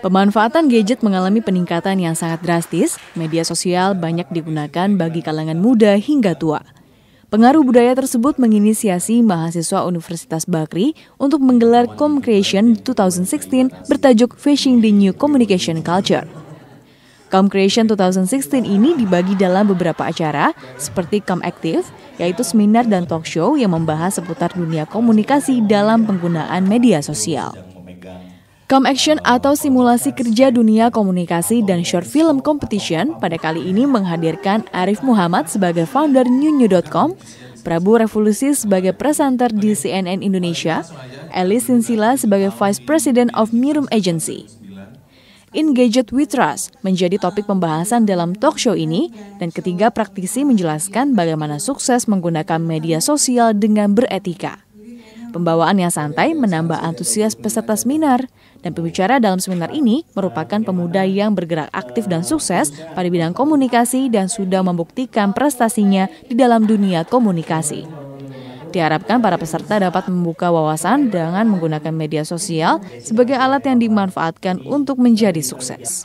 Pemanfaatan gadget mengalami peningkatan yang sangat drastis. Media sosial banyak digunakan bagi kalangan muda hingga tua. Pengaruh budaya tersebut menginisiasi mahasiswa Universitas Bakri untuk menggelar Com Creation 2016 bertajuk Fishing the New Communication Culture. Com Creation 2016 ini dibagi dalam beberapa acara seperti Com Active, yaitu seminar dan talk show yang membahas seputar dunia komunikasi dalam penggunaan media sosial. Com Action atau simulasi kerja dunia komunikasi dan short film competition pada kali ini menghadirkan Arif Muhammad sebagai founder newnew.com, Prabu Revolusi sebagai presenter di CNN Indonesia, Elis Sinsila sebagai Vice President of Mirum Agency. Engaged with Trust menjadi topik pembahasan dalam talk show ini dan ketiga praktisi menjelaskan bagaimana sukses menggunakan media sosial dengan beretika. Pembawaan yang santai menambah antusias peserta seminar, dan pembicara dalam seminar ini merupakan pemuda yang bergerak aktif dan sukses pada bidang komunikasi dan sudah membuktikan prestasinya di dalam dunia komunikasi. Diharapkan para peserta dapat membuka wawasan dengan menggunakan media sosial sebagai alat yang dimanfaatkan untuk menjadi sukses.